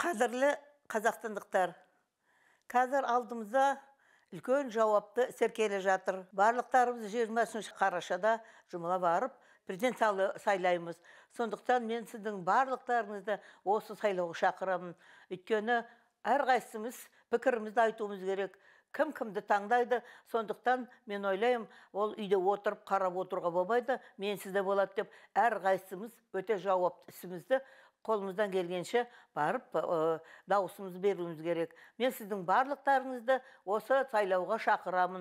қадірлі қазақстандықтар қазір алдымызда үлкен жауапты келе жатыр барлықтарымыз жиырмасыншы қарашада жұмыла барып президент сайлаймыз сондықтан мен сіздің барлықтарыңызды осы сайлауға шақырамын өйткені әрқайсымыз пікірімізді айтуымыз керек кім кімді таңдайды сондықтан мен ойлаймын ол үйде отырып қарап отыруға болмайды менсіз де болады деп әрқайсымыз өте жауапты ісімізді қолымыздан келгенше барып ә, дауысымызды беруіміз керек мен сіздің барлықтарыңызды осы сайлауға шақырамын